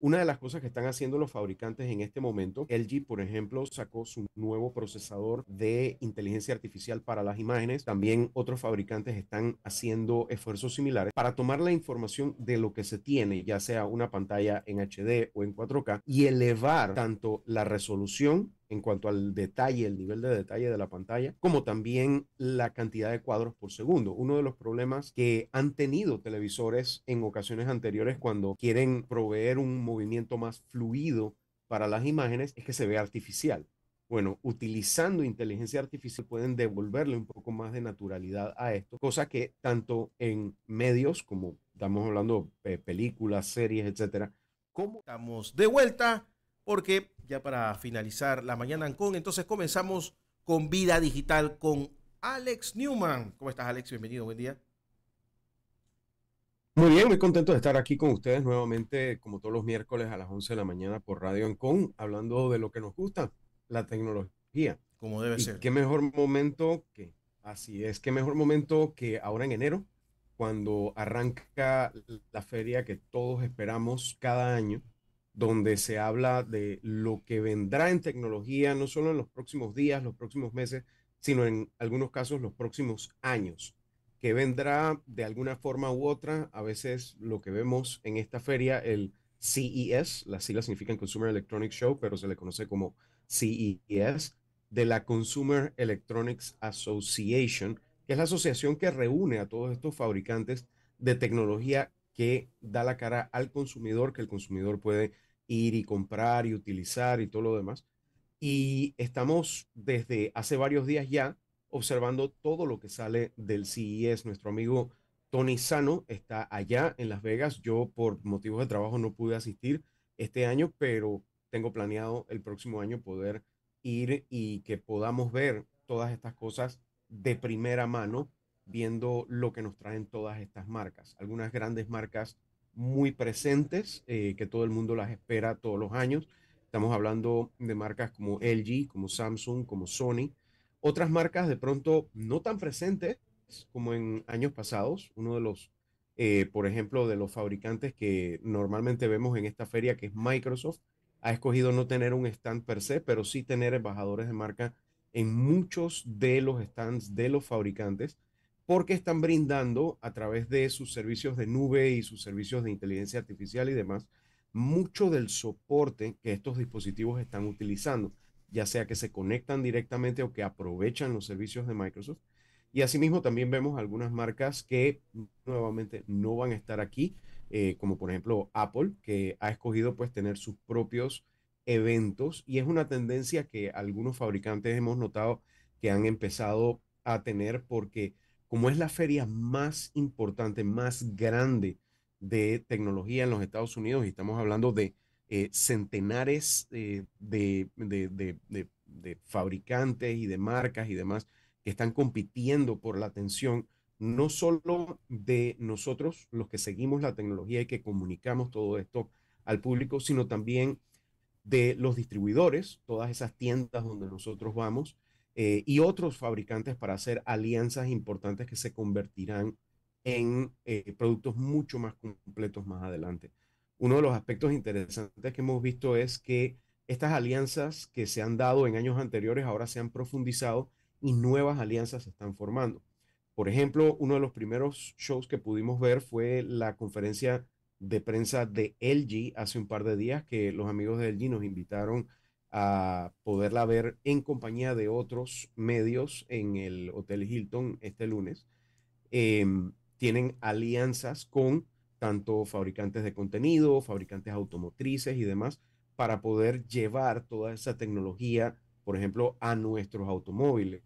Una de las cosas que están haciendo los fabricantes en este momento, LG, por ejemplo, sacó su nuevo procesador de inteligencia artificial para las imágenes. También otros fabricantes están haciendo esfuerzos similares para tomar la información de lo que se tiene, ya sea una pantalla en HD o en 4K, y elevar tanto la resolución en cuanto al detalle, el nivel de detalle de la pantalla, como también la cantidad de cuadros por segundo. Uno de los problemas que han tenido televisores en ocasiones anteriores cuando quieren proveer un movimiento más fluido para las imágenes es que se ve artificial. Bueno, utilizando inteligencia artificial pueden devolverle un poco más de naturalidad a esto, cosa que tanto en medios como estamos hablando de eh, películas, series, etcétera, como estamos de vuelta porque ya para finalizar la mañana en Con, entonces comenzamos con Vida Digital con Alex Newman. ¿Cómo estás, Alex? Bienvenido, buen día. Muy bien, muy contento de estar aquí con ustedes nuevamente, como todos los miércoles a las 11 de la mañana por Radio Ancon, hablando de lo que nos gusta, la tecnología. Como debe ser. Qué mejor momento que, así es, qué mejor momento que ahora en enero, cuando arranca la feria que todos esperamos cada año, donde se habla de lo que vendrá en tecnología, no solo en los próximos días, los próximos meses, sino en algunos casos los próximos años, que vendrá de alguna forma u otra, a veces lo que vemos en esta feria, el CES, las siglas significan Consumer Electronics Show, pero se le conoce como CES, de la Consumer Electronics Association, que es la asociación que reúne a todos estos fabricantes de tecnología que da la cara al consumidor, que el consumidor puede ir y comprar y utilizar y todo lo demás. Y estamos desde hace varios días ya observando todo lo que sale del CES. Nuestro amigo Tony Sano está allá en Las Vegas. Yo por motivos de trabajo no pude asistir este año, pero tengo planeado el próximo año poder ir y que podamos ver todas estas cosas de primera mano, viendo lo que nos traen todas estas marcas. Algunas grandes marcas muy presentes, eh, que todo el mundo las espera todos los años. Estamos hablando de marcas como LG, como Samsung, como Sony. Otras marcas de pronto no tan presentes como en años pasados. Uno de los, eh, por ejemplo, de los fabricantes que normalmente vemos en esta feria, que es Microsoft, ha escogido no tener un stand per se, pero sí tener embajadores de marca en muchos de los stands de los fabricantes porque están brindando a través de sus servicios de nube y sus servicios de inteligencia artificial y demás, mucho del soporte que estos dispositivos están utilizando, ya sea que se conectan directamente o que aprovechan los servicios de Microsoft. Y asimismo también vemos algunas marcas que nuevamente no van a estar aquí, eh, como por ejemplo Apple, que ha escogido pues tener sus propios eventos y es una tendencia que algunos fabricantes hemos notado que han empezado a tener porque como es la feria más importante, más grande de tecnología en los Estados Unidos, y estamos hablando de eh, centenares eh, de, de, fabricantes y de marcas y demás que están compitiendo por la atención, no solo de nosotros, los que seguimos la tecnología y que comunicamos todo esto al público, sino también de los distribuidores, todas esas tiendas donde nosotros vamos, eh, y otros fabricantes para hacer alianzas importantes que se convertirán en eh, productos mucho más completos más adelante. Uno de los aspectos interesantes que hemos visto es que estas alianzas que se han dado en años anteriores ahora se han profundizado y nuevas alianzas se están formando. Por ejemplo, uno de los primeros shows que pudimos ver fue la conferencia de prensa de LG hace un par de días que los amigos de LG nos invitaron a poderla ver en compañía de otros medios en el Hotel Hilton este lunes. Em, tienen alianzas con tanto fabricantes de contenido, fabricantes automotrices y demás, para poder llevar toda esa tecnología, por ejemplo, a nuestros automóviles.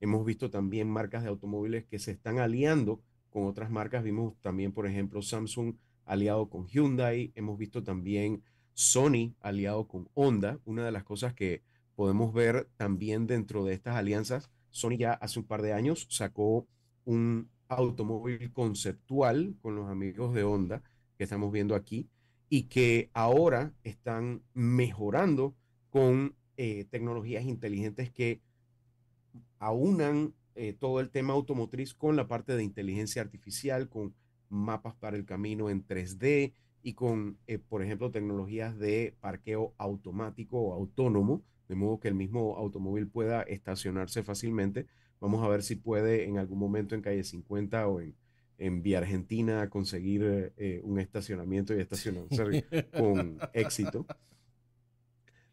Hemos visto también marcas de automóviles que se están aliando con otras marcas. Vimos también, por ejemplo, Samsung aliado con Hyundai. Hemos visto también Sony aliado con Honda, una de las cosas que podemos ver también dentro de estas alianzas, Sony ya hace un par de años sacó un automóvil conceptual con los amigos de Honda que estamos viendo aquí y que ahora están mejorando con eh, tecnologías inteligentes que aunan eh, todo el tema automotriz con la parte de inteligencia artificial, con mapas para el camino en 3D, y con, eh, por ejemplo, tecnologías de parqueo automático o autónomo, de modo que el mismo automóvil pueda estacionarse fácilmente. Vamos a ver si puede en algún momento en calle 50 o en, Vía Argentina conseguir eh, eh, un estacionamiento y estacionarse con éxito.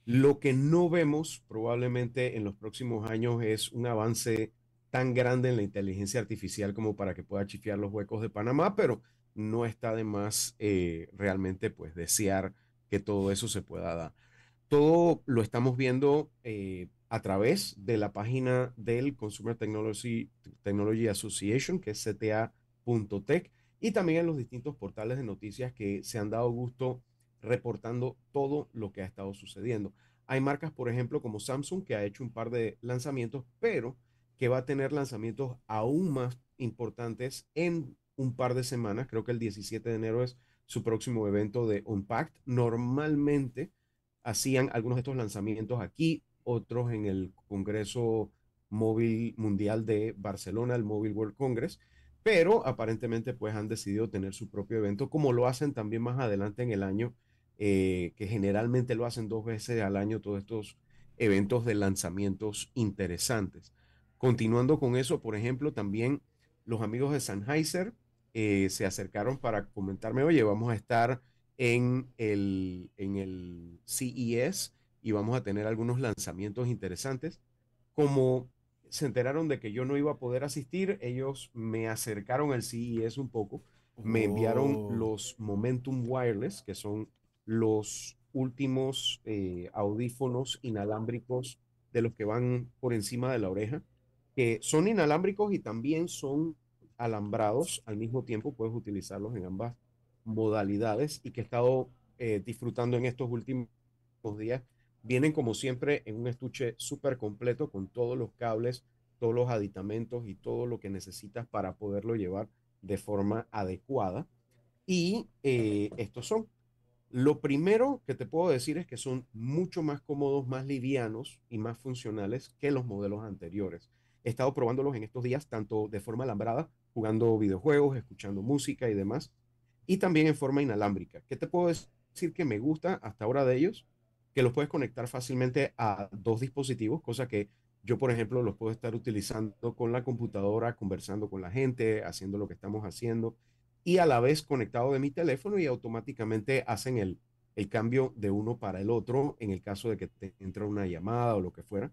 Lo que no vemos probablemente en los próximos años es un avance tan grande en la inteligencia artificial como para que pueda chifiar los huecos de Panamá, pero no está de más eh, realmente pues desear que todo eso se pueda dar. Todo lo estamos viendo eh, a través de la página del Consumer Technology, Technology Association, que es cta.tech, y también en los distintos portales de noticias que se han dado gusto reportando todo lo que ha estado sucediendo. Hay marcas, por ejemplo, como Samsung, que ha hecho un par de lanzamientos, pero que va a tener lanzamientos aún más importantes en un par de semanas, creo que el 17 de enero es su próximo evento de Unpacked. Normalmente hacían algunos de estos lanzamientos aquí, otros en el Congreso Móvil Mundial de Barcelona, el Mobile World Congress, pero aparentemente pues han decidido tener su propio evento, como lo hacen también más adelante en el año, eh, que generalmente lo hacen dos veces al año todos estos eventos de lanzamientos interesantes. Continuando con eso, por ejemplo, también los amigos de Sennheiser eh, se acercaron para comentarme, oye, vamos a estar en el, en el CES y vamos a tener algunos lanzamientos interesantes. Como se enteraron de que yo no iba a poder asistir, ellos me acercaron al CES un poco, me enviaron oh. los Momentum Wireless, que son los últimos eh, audífonos inalámbricos de los que van por encima de la oreja, que son inalámbricos y también son alambrados, al mismo tiempo puedes utilizarlos en ambas modalidades y que he estado eh, disfrutando en estos últimos días. Vienen como siempre en un estuche súper completo con todos los cables, todos los aditamentos y todo lo que necesitas para poderlo llevar de forma adecuada. Y eh, estos son. Lo primero que te puedo decir es que son mucho más cómodos, más livianos y más funcionales que los modelos anteriores. He estado probándolos en estos días, tanto de forma alambrada jugando videojuegos, escuchando música y demás, y también en forma inalámbrica. ¿Qué te puedo decir que me gusta hasta ahora de ellos? Que los puedes conectar fácilmente a dos dispositivos, cosa que yo, por ejemplo, los puedo estar utilizando con la computadora, conversando con la gente, haciendo lo que estamos haciendo, y a la vez conectado de mi teléfono y automáticamente hacen el, el cambio de uno para el otro en el caso de que te entra una llamada o lo que fuera.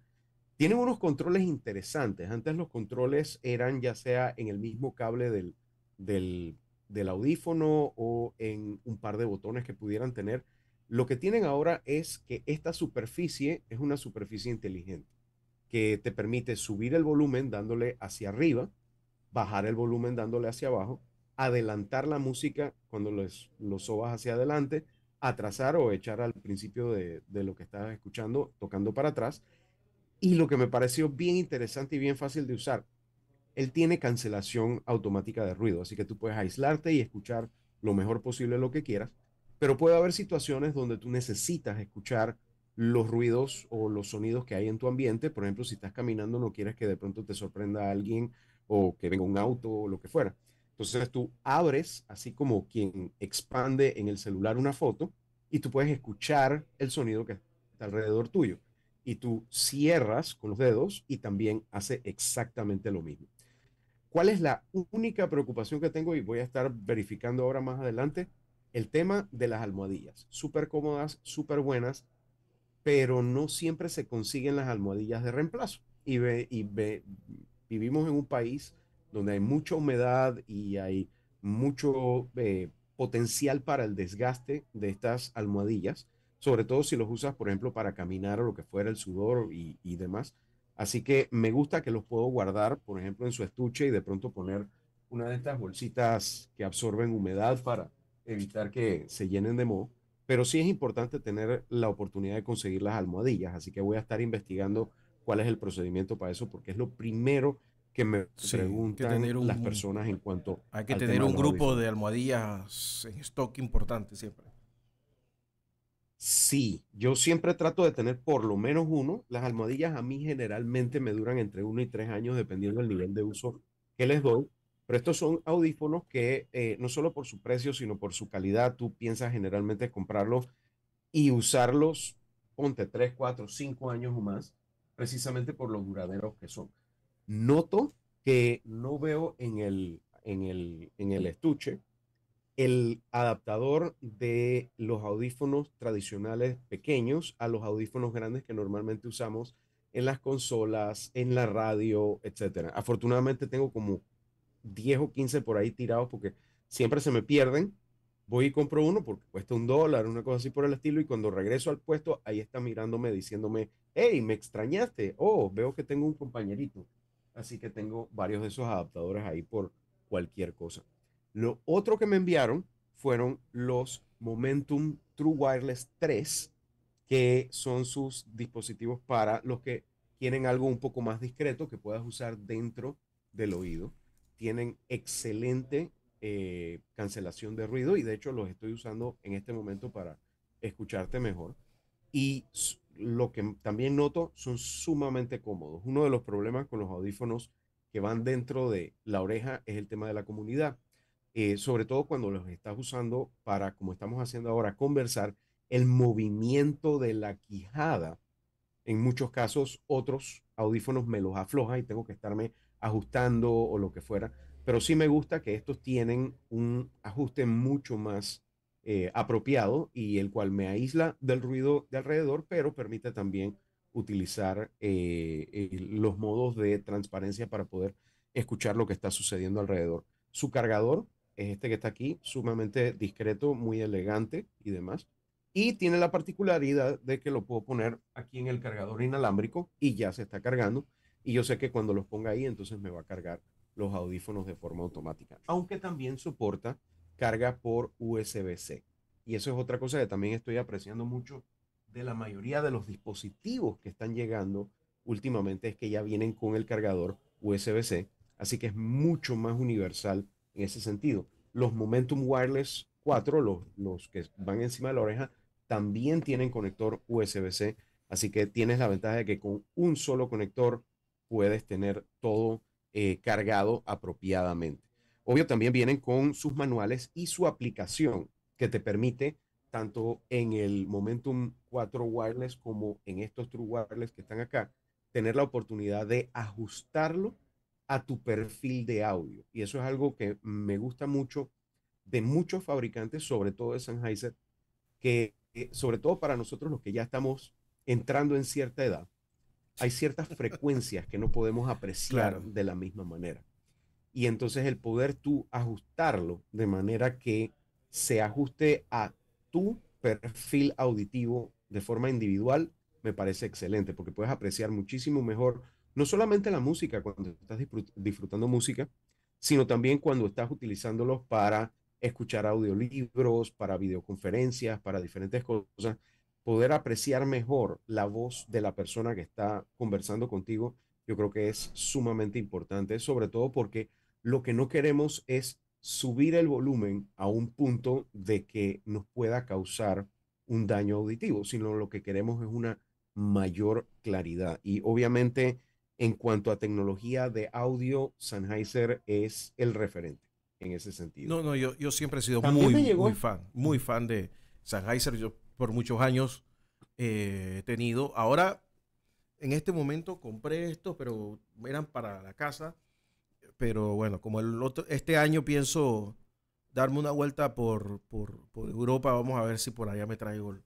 Tienen unos controles interesantes. Antes los controles eran ya sea en el mismo cable del, audífono o en un par de botones que pudieran tener. Lo que tienen ahora es que esta superficie es una superficie inteligente que te permite subir el volumen dándole hacia arriba, bajar el volumen dándole hacia abajo, adelantar la música cuando lo sobas hacia adelante, atrasar o echar al principio de, de lo que estás escuchando tocando para atrás y lo que me pareció bien interesante y bien fácil de usar, él tiene cancelación automática de ruido, así que tú puedes aislarte y escuchar lo mejor posible lo que quieras, pero puede haber situaciones donde tú necesitas escuchar los ruidos o los sonidos que hay en tu ambiente, por ejemplo, si estás caminando no quieres que de pronto te sorprenda alguien o que venga un auto o lo que fuera. Entonces tú abres, así como quien expande en el celular una foto, y tú puedes escuchar el sonido que está alrededor tuyo y tú cierras con los dedos y también hace exactamente lo mismo. ¿Cuál es la única preocupación que tengo y voy a estar verificando ahora más adelante? El tema de las almohadillas, súper cómodas, súper buenas, pero no siempre se consiguen las almohadillas de reemplazo. Y, y vivimos en un país donde hay mucha humedad y hay mucho eh, potencial para el desgaste de estas almohadillas sobre todo si los usas, por ejemplo, para caminar o lo que fuera, el sudor y, demás. Así que me gusta que los puedo guardar, por ejemplo, en su estuche y de pronto poner una de estas bolsitas que absorben humedad para evitar que se llenen de moho. Pero sí es importante tener la oportunidad de conseguir las almohadillas, así que voy a estar investigando cuál es el procedimiento para eso, porque es lo primero que me preguntan las personas en cuanto a... Hay que tener un grupo de almohadillas en stock importante siempre. Sí, yo siempre trato de tener por lo menos uno. Las almohadillas a mí generalmente me duran entre uno y tres años dependiendo del nivel de uso que les doy. Pero estos son audífonos que eh, no solo por su precio, sino por su calidad, tú piensas generalmente comprarlos y usarlos, ponte tres, cuatro, cinco años o más, precisamente por los duraderos que son. Noto que no veo en el, en el, en el estuche el adaptador de los audífonos tradicionales pequeños a los audífonos grandes que normalmente usamos en las consolas, en la radio, etc. Afortunadamente tengo como 10 o 15 por ahí tirados porque siempre se me pierden. Voy y compro uno porque cuesta un dólar, una cosa así por el estilo, y cuando regreso al puesto, ahí está mirándome, diciéndome, hey, me extrañaste, oh, veo que tengo un compañerito. Así que tengo varios de esos adaptadores ahí por cualquier cosa. Lo otro que me enviaron fueron los Momentum True Wireless 3, que son sus dispositivos para los que quieren algo un poco más discreto que puedas usar dentro del oído. Tienen excelente eh, cancelación de ruido y de hecho los estoy usando en este momento para escucharte mejor. Y lo que también noto son sumamente cómodos. Uno de los problemas con los audífonos que van dentro de la oreja es el tema de la comunidad. Eh, sobre todo cuando los estás usando para, como estamos haciendo ahora, conversar, el movimiento de la quijada. En muchos casos, otros audífonos me los afloja y tengo que estarme ajustando o lo que fuera. Pero sí me gusta que estos tienen un ajuste mucho más eh, apropiado y el cual me aísla del ruido de alrededor, pero permite también utilizar eh, los modos de transparencia para poder escuchar lo que está sucediendo alrededor. Su cargador es este que está aquí, sumamente discreto, muy elegante y demás. Y tiene la particularidad de que lo puedo poner aquí en el cargador inalámbrico y ya se está cargando. Y yo sé que cuando los ponga ahí, entonces me va a cargar los audífonos de forma automática. Aunque también soporta carga por USB-C. Y eso es otra cosa que también estoy apreciando mucho de la mayoría de los dispositivos que están llegando últimamente, es que ya vienen con el cargador USB-C. Así que es mucho más universal en ese sentido. Los Momentum Wireless 4, los, que van encima de la oreja, también tienen conector USB-C, así que tienes la ventaja de que con un solo conector puedes tener todo eh, cargado apropiadamente. Obvio, también vienen con sus manuales y su aplicación que te permite tanto en el Momentum 4 Wireless como en estos True Wireless que están acá, tener la oportunidad de ajustarlo a tu perfil de audio. Y eso es algo que me gusta mucho de muchos fabricantes, sobre todo de Sennheiser, que eh, sobre todo para nosotros los que ya estamos entrando en cierta edad, hay ciertas frecuencias que no podemos apreciar de la misma manera. Y entonces el poder tú ajustarlo de manera que se ajuste a tu perfil auditivo de forma individual, me parece excelente, porque puedes apreciar muchísimo mejor no solamente la música, cuando estás disfrutando música, sino también cuando estás utilizándolos para escuchar audiolibros, para videoconferencias, para diferentes cosas, poder apreciar mejor la voz de la persona que está conversando contigo, yo creo que es sumamente importante, sobre todo porque lo que no queremos es subir el volumen a un punto de que nos pueda causar un daño auditivo, sino lo que queremos es una mayor claridad. Y obviamente en cuanto a tecnología de audio, Sennheiser es el referente en ese sentido. No, no, yo, yo siempre he sido muy, muy, fan, muy fan de Sennheiser. Yo por muchos años eh, he tenido. Ahora, en este momento compré estos, pero eran para la casa. Pero bueno, como el otro, este año pienso darme una vuelta por, Europa, vamos a ver si por allá me traigo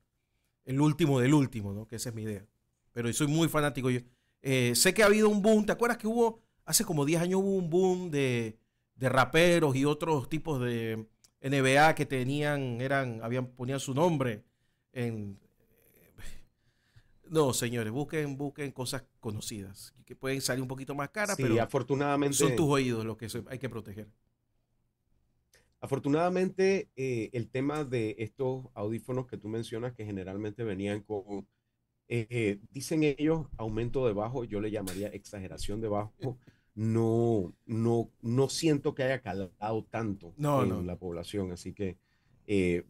el, último del último, ¿no? Que esa es mi idea. Pero soy muy fanático. Yo, eh, sé que ha habido un boom, ¿te acuerdas que hubo, hace como 10 años hubo un boom de, raperos y otros tipos de NBA que tenían, eran, habían, ponían su nombre en... No, señores, busquen, busquen cosas conocidas, que pueden salir un poquito más caras, pero afortunadamente, son tus oídos los que hay que proteger. Afortunadamente, eh, el tema de estos audífonos que tú mencionas, que generalmente venían con eh, eh, dicen ellos aumento de bajo, yo le llamaría exageración de bajo. Eh. No, no, no siento que haya calado tanto en la población, así que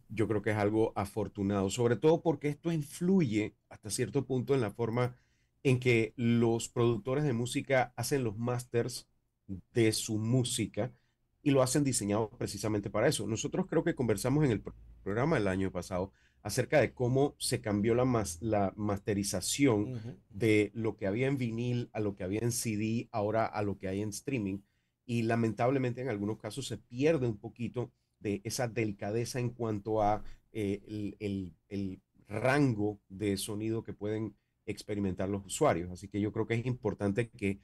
yo creo que es algo afortunado, sobre todo porque esto influye hasta cierto punto en la forma en que los productores de música hacen los masters de su música y lo hacen diseñado precisamente para eso. Nosotros creo que conversamos en el programa el año pasado acerca de cómo se cambió la, masterización de lo que había en vinil a lo que había en CD, ahora a lo que hay en streaming. Y lamentablemente en algunos casos se pierde un poquito de esa delicadeza en cuanto a eh, el, rango de sonido que pueden experimentar los usuarios. Así que yo creo que es importante que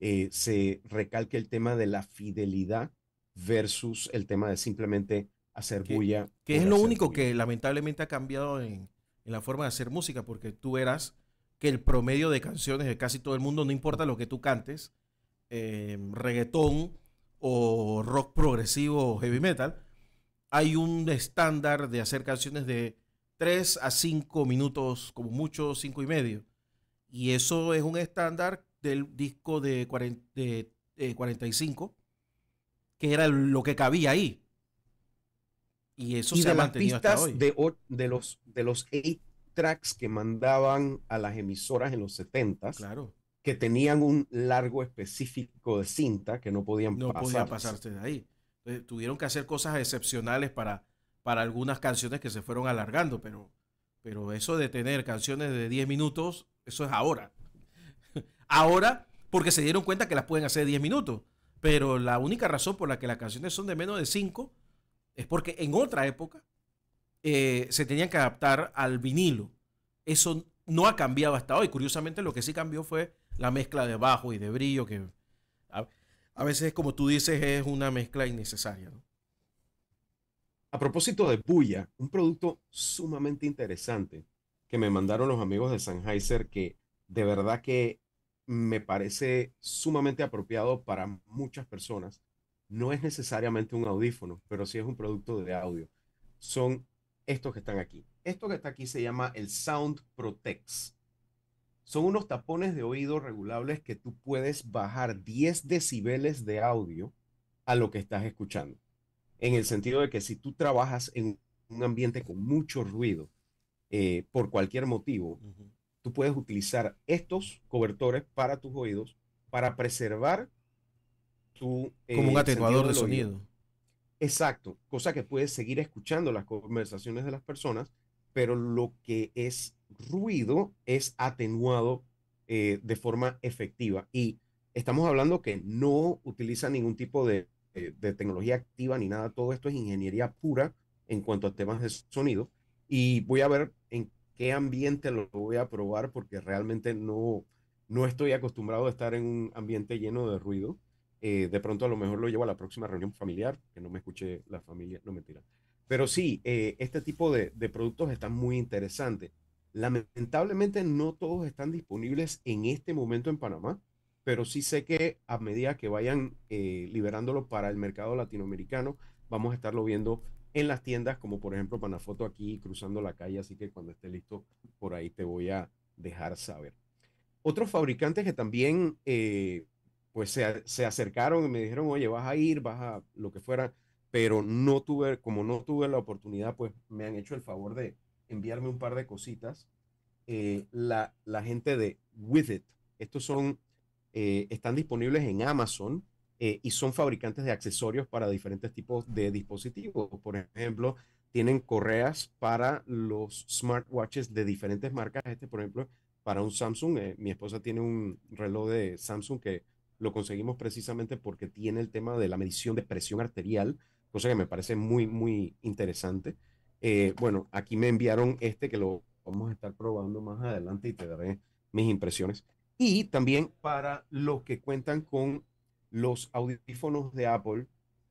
eh, se recalque el tema de la fidelidad versus el tema de simplemente hacer que, bulla. Que es lo único que lamentablemente ha cambiado en, la forma de hacer música, porque tú verás que el promedio de canciones de casi todo el mundo, no importa lo que tú cantes, em, reggaetón o rock progresivo o heavy metal, hay un estándar de hacer canciones de 3 a 5 minutos, como mucho 5 y medio. Y eso es un estándar del disco de, 45, que era lo que cabía ahí. Y eso se de las pistas De, los de los tracks que mandaban a las emisoras en los 70 Claro. Que tenían un largo específico de cinta que no podían no pasarse. pasarse de ahí. tuvieron que hacer cosas excepcionales para, para algunas canciones que se fueron alargando, pero, pero eso de tener canciones de 10 minutos, eso es ahora. ahora, porque se dieron cuenta que las pueden hacer de 10 minutos. Pero la única razón por la que las canciones son de menos de 5 es porque en otra época eh, se tenían que adaptar al vinilo. Eso no ha cambiado hasta hoy. Curiosamente, lo que sí cambió fue la mezcla de bajo y de brillo, que a, veces, como tú dices, es una mezcla innecesaria. A propósito de Puya, un producto sumamente interesante que me mandaron los amigos de Sanheiser, que de verdad que me parece sumamente apropiado para muchas personas no es necesariamente un audífono, pero sí es un producto de audio. Son estos que están aquí. Esto que está aquí se llama el Sound Protect. Son unos tapones de oído regulables que tú puedes bajar 10 decibeles de audio a lo que estás escuchando. En el sentido de que si tú trabajas en un ambiente con mucho ruido, eh, por cualquier motivo, tú puedes utilizar estos cobertores para tus oídos para preservar eh, Como un atenuador de sonido. Exacto, cosa que puedes seguir escuchando las conversaciones de las personas, pero lo que es ruido es atenuado eh, de forma efectiva. Y estamos hablando que no utiliza ningún tipo de, eh, de tecnología activa ni nada, todo esto es ingeniería pura en cuanto a temas de sonido. Y voy a ver en qué ambiente lo voy a probar porque realmente no, no estoy acostumbrado a estar en un ambiente lleno de ruido. Eh, de pronto a lo mejor lo llevo a la próxima reunión familiar, que no me escuche la familia, no mentira. Pero sí, eh, este tipo de, productos están muy interesantes. Lamentablemente no todos están disponibles en este momento en Panamá, pero sí sé que a medida que vayan eh, liberándolo para el mercado latinoamericano, vamos a estarlo viendo en las tiendas, como por ejemplo Panafoto aquí cruzando la calle, así que cuando esté listo, por ahí te voy a dejar saber. Otros fabricantes que también eh, pues se, acercaron y me dijeron, oye, vas a ir, vas a lo que fuera, pero no tuve, como no tuve la oportunidad, pues me han hecho el favor de enviarme un par de cositas. Eh, la, la, gente de With It, estos son, eh, están disponibles en Amazon eh, y son fabricantes de accesorios para diferentes tipos de dispositivos. Por ejemplo, tienen correas para los smartwatches de diferentes marcas. Este, por ejemplo, para un Samsung, mi esposa tiene un reloj de Samsung que lo conseguimos precisamente porque tiene el tema de la medición de presión arterial, cosa que me parece muy, muy interesante. Eh, bueno, aquí me enviaron este que lo vamos a estar probando más adelante y te daré mis impresiones. Y también para los que cuentan con los audífonos de Apple,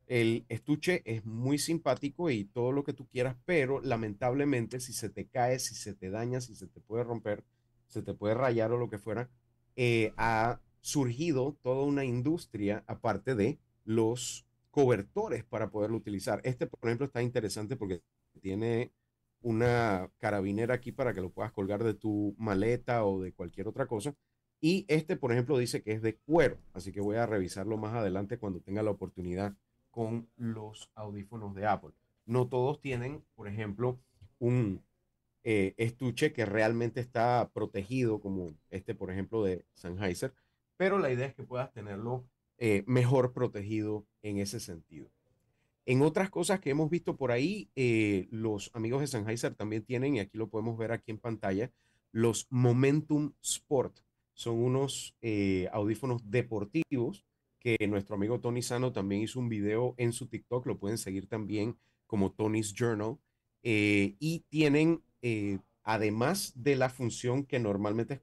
el estuche es muy simpático y todo lo que tú quieras, pero lamentablemente si se te cae, si se te daña, si se te puede romper, se te puede rayar o lo que fuera, eh, a surgido toda una industria aparte de los cobertores para poderlo utilizar. Este, por ejemplo, está interesante porque tiene una carabinera aquí para que lo puedas colgar de tu maleta o de cualquier otra cosa. Y este, por ejemplo, dice que es de cuero, así que voy a revisarlo más adelante cuando tenga la oportunidad con los audífonos de Apple. No todos tienen, por ejemplo, un eh, estuche que realmente está protegido, como este, por ejemplo, de Sennheiser pero la idea es que puedas tenerlo eh, mejor protegido en ese sentido. En otras cosas que hemos visto por ahí, eh, los amigos de Sennheiser también tienen, y aquí lo podemos ver aquí en pantalla, los Momentum Sport. Son unos eh, audífonos deportivos que nuestro amigo Tony Sano también hizo un video en su TikTok, lo pueden seguir también como Tony's Journal, y tienen, además de la función que normalmente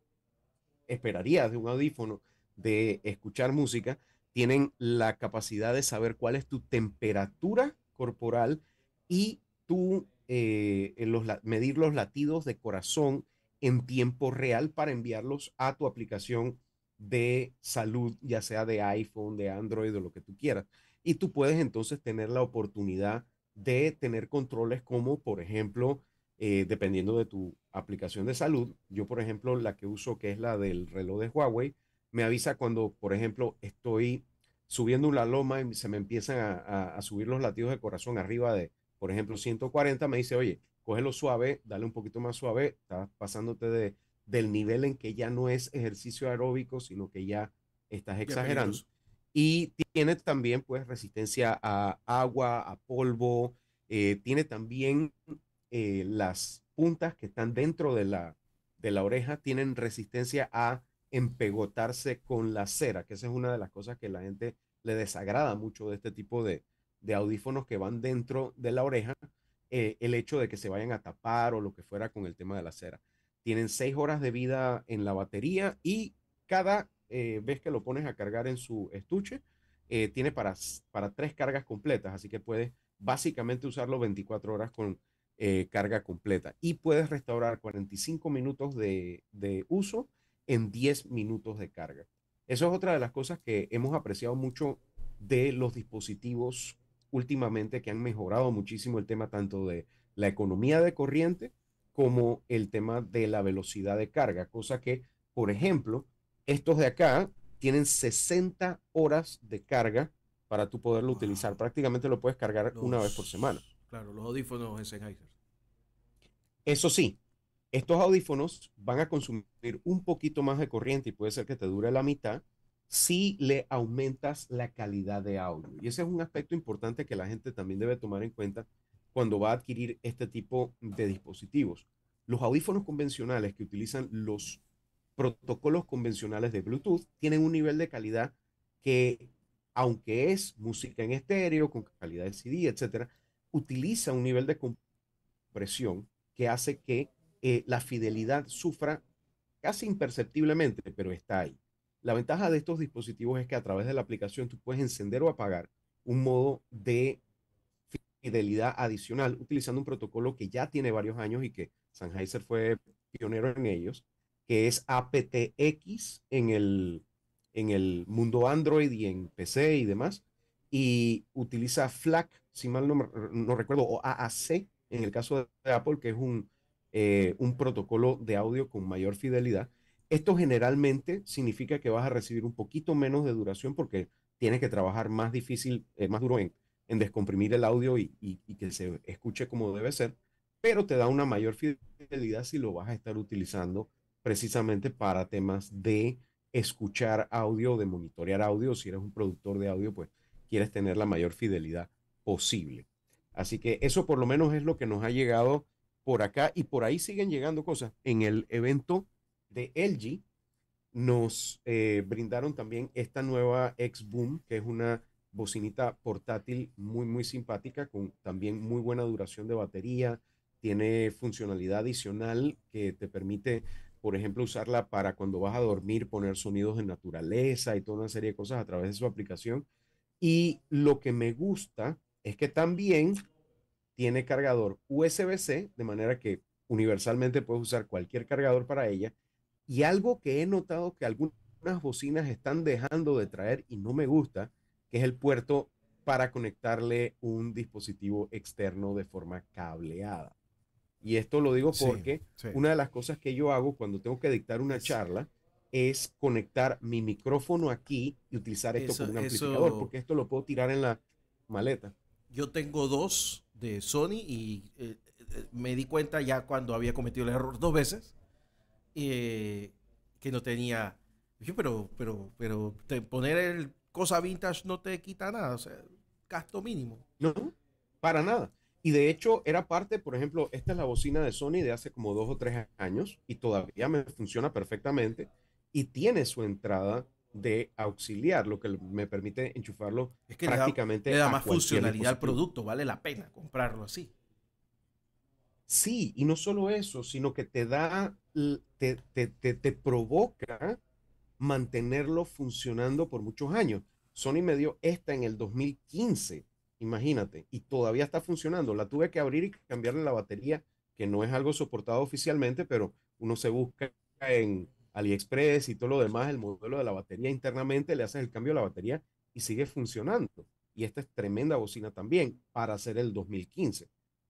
esperarías de un audífono, de escuchar música, tienen la capacidad de saber cuál es tu temperatura corporal y tu, eh, medir los latidos de corazón en tiempo real para enviarlos a tu aplicación de salud, ya sea de iPhone, de Android o lo que tú quieras. Y tú puedes entonces tener la oportunidad de tener controles como, por ejemplo, eh, dependiendo de tu aplicación de salud. Yo, por ejemplo, la que uso, que es la del reloj de Huawei, me avisa cuando, por ejemplo, estoy subiendo una loma y se me empiezan a, subir los latidos de corazón arriba de, por ejemplo, 140, me dice, oye, cógelo suave, dale un poquito más suave, estás pasándote de, del nivel en que ya no es ejercicio aeróbico, sino que ya estás exagerando. Y tiene también, pues, resistencia a agua, a polvo, eh, tiene también eh, las puntas que están dentro de la, de la oreja, tienen resistencia a empegotarse con la cera, que esa es una de las cosas que la gente le desagrada mucho de este tipo de, audífonos que van dentro de la oreja, eh, el hecho de que se vayan a tapar o lo que fuera con el tema de la cera. Tienen seis horas de vida en la batería y cada eh, vez que lo pones a cargar en su estuche, eh, tiene para, para tres cargas completas, así que puedes básicamente usarlo 24 horas con carga completa y puedes restaurar 45 minutos de uso en 10 minutos de carga. Eso es otra de las cosas que hemos apreciado mucho de los dispositivos últimamente que han mejorado muchísimo el tema tanto de la economía de corriente como el tema de la velocidad de carga, cosa que, por ejemplo, estos de acá tienen 60 horas de carga para tú poderlo utilizar. Prácticamente lo puedes cargar una vez por semana. Claro, los audífonos Sennheiser. Eso sí, estos audífonos van a consumir un poquito más de corriente y puede ser que te dure la mitad si le aumentas la calidad de audio. Y ese es un aspecto importante que la gente también debe tomar en cuenta cuando va a adquirir este tipo de dispositivos. Los audífonos convencionales que utilizan los protocolos convencionales de Bluetooth tienen un nivel de calidad que, aunque es música en estéreo, con calidad de CD, etcétera, utiliza un nivel de compresión que hace que eh, la fidelidad sufra casi imperceptiblemente, pero está ahí. La ventaja de estos dispositivos es que a través de la aplicación tú puedes encender o apagar un modo de fidelidad adicional utilizando un protocolo que ya tiene varios años y que Sennheiser fue pionero en ellos, que es aptX en el, en el mundo Android y en PC y demás, y utiliza FLAC, si mal no recuerdo, o AAC en el caso de Apple, que es un eh, un protocolo de audio con mayor fidelidad. Esto generalmente significa que vas a recibir un poquito menos de duración porque tienes que trabajar más difícil, eh, más duro en, descomprimir el audio y, que se escuche como debe ser, pero te da una mayor fidelidad si lo vas a estar utilizando precisamente para temas de escuchar audio, de monitorear audio. Si eres un productor de audio, pues quieres tener la mayor fidelidad posible. Así que eso por lo menos es lo que nos ha llegado por acá y por ahí siguen llegando cosas. En el evento de LG nos eh, brindaron también esta nueva X-Boom, que es una bocinita portátil muy, muy simpática, con también muy buena duración de batería. Tiene funcionalidad adicional que te permite, por ejemplo, usarla para cuando vas a dormir, poner sonidos de naturaleza y toda una serie de cosas a través de su aplicación. Y lo que me gusta es que también tiene cargador USB-C, de manera que universalmente puedes usar cualquier cargador para ella. Y algo que he notado que algunas bocinas están dejando de traer y no me gusta, que es el puerto para conectarle un dispositivo externo de forma cableada. Y esto lo digo porque una de las cosas que yo hago cuando tengo que dictar una charla es conectar mi micrófono aquí y utilizar esto como un amplificador, porque esto lo puedo tirar en la maleta. Yo tengo dos de Sony y eh, eh, me di cuenta ya cuando había cometido el error dos veces eh, que no tenía. pero, pero, pero poner el cosa vintage no te quita nada, o sea, gasto mínimo. No, para nada. Y de hecho era parte, por ejemplo, esta es la bocina de Sony de hace como dos o tres años y todavía me funciona perfectamente y tiene su entrada de auxiliar, lo que me permite enchufarlo es que prácticamente. Le da, más funcionalidad al producto, vale la pena comprarlo así. Sí, y no solo eso, sino que te da, te, te provoca mantenerlo funcionando por muchos años. Sony me dio esta en el 2015, imagínate, y todavía está funcionando. La tuve que abrir y cambiarle la batería, que no es algo soportado oficialmente, pero uno se busca en, AliExpress y todo lo demás, el modelo de la batería internamente, le haces el cambio de la batería y sigue funcionando. Y esta es tremenda bocina también para hacer el 2015.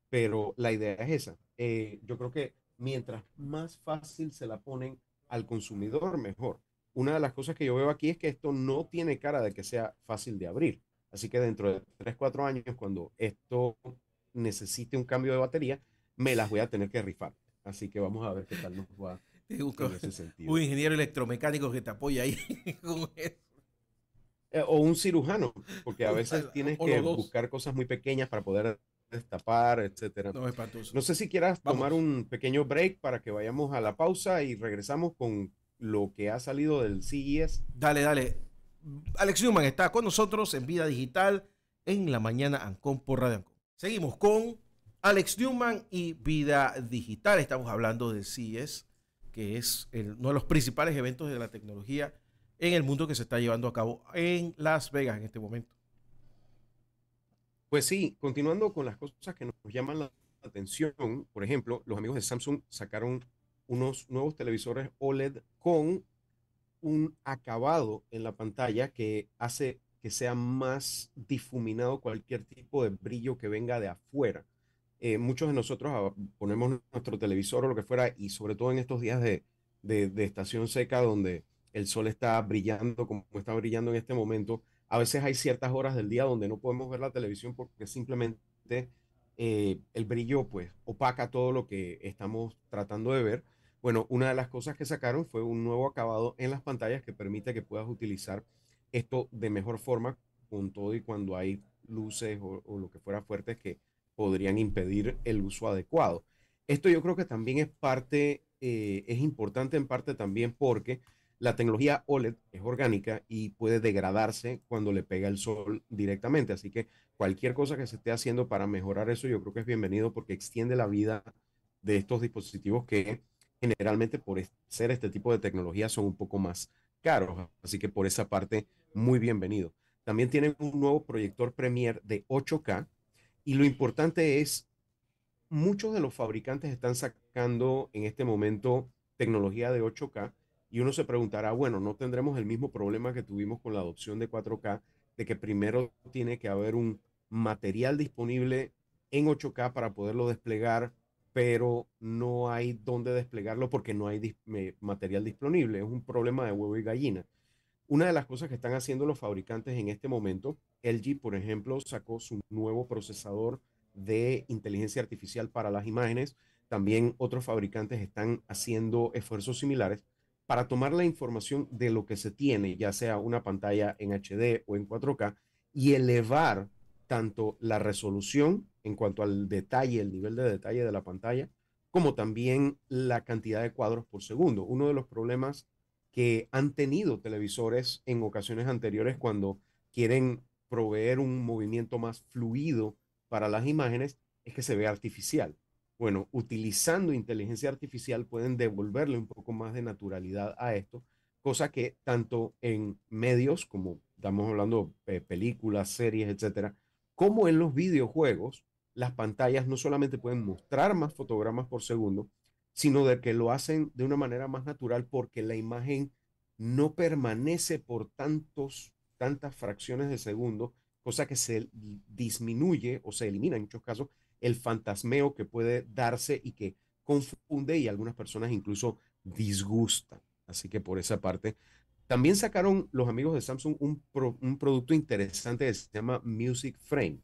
Pero la idea es esa. Eh, yo creo que mientras más fácil se la ponen al consumidor, mejor. Una de las cosas que yo veo aquí es que esto no tiene cara de que sea fácil de abrir. Así que dentro de 3, 4 años, cuando esto necesite un cambio de batería, me las voy a tener que rifar. Así que vamos a ver qué tal nos va Un ingeniero electromecánico que te apoya ahí eh, O un cirujano, porque a veces tienes que buscar cosas muy pequeñas para poder destapar, etcétera. No, no sé si quieras tomar un pequeño break para que vayamos a la pausa y regresamos con lo que ha salido del CIS. E dale, dale. Alex Newman está con nosotros en Vida Digital en la mañana Ancon por Radio Ancon. Seguimos con Alex Newman y Vida Digital. Estamos hablando del CES que es uno de los principales eventos de la tecnología en el mundo que se está llevando a cabo en Las Vegas en este momento. Pues sí, continuando con las cosas que nos llaman la atención, por ejemplo, los amigos de Samsung sacaron unos nuevos televisores OLED con un acabado en la pantalla que hace que sea más difuminado cualquier tipo de brillo que venga de afuera. Eh, muchos de nosotros ponemos nuestro televisor o lo que fuera, y sobre todo en estos días de, estación seca donde el sol está brillando como está brillando en este momento, a veces hay ciertas horas del día donde no podemos ver la televisión porque simplemente eh, el brillo pues opaca todo lo que estamos tratando de ver. Bueno, una de las cosas que sacaron fue un nuevo acabado en las pantallas que permite que puedas utilizar esto de mejor forma con todo y cuando hay luces o, o lo que fuera fuertes que podrían impedir el uso adecuado. Esto yo creo que también es parte, eh, es importante en parte también porque la tecnología OLED es orgánica y puede degradarse cuando le pega el sol directamente. Así que cualquier cosa que se esté haciendo para mejorar eso, yo creo que es bienvenido porque extiende la vida de estos dispositivos que generalmente por ser este tipo de tecnología son un poco más caros. Así que por esa parte, muy bienvenido. También tienen un nuevo proyector Premier de 8K y lo importante es, muchos de los fabricantes están sacando en este momento tecnología de 8K y uno se preguntará, bueno, no tendremos el mismo problema que tuvimos con la adopción de 4K, de que primero tiene que haber un material disponible en 8K para poderlo desplegar, pero no hay dónde desplegarlo porque no hay material disponible. Es un problema de huevo y gallina. Una de las cosas que están haciendo los fabricantes en este momento, LG, por ejemplo, sacó su nuevo procesador de inteligencia artificial para las imágenes. También otros fabricantes están haciendo esfuerzos similares para tomar la información de lo que se tiene, ya sea una pantalla en HD o en 4K, y elevar tanto la resolución en cuanto al detalle, el nivel de detalle de la pantalla, como también la cantidad de cuadros por segundo. Uno de los problemas que han tenido televisores en ocasiones anteriores cuando quieren proveer un movimiento más fluido para las imágenes, es que se ve artificial. Bueno, utilizando inteligencia artificial pueden devolverle un poco más de naturalidad a esto, cosa que tanto en medios como estamos hablando de eh, películas, series, etcétera, como en los videojuegos, las pantallas no solamente pueden mostrar más fotogramas por segundo, sino de que lo hacen de una manera más natural porque la imagen no permanece por tantos, tantas fracciones de segundo, cosa que se disminuye o se elimina en muchos casos el fantasmeo que puede darse y que confunde y algunas personas incluso disgusta Así que por esa parte. También sacaron los amigos de Samsung un, un producto interesante que se llama Music Frame.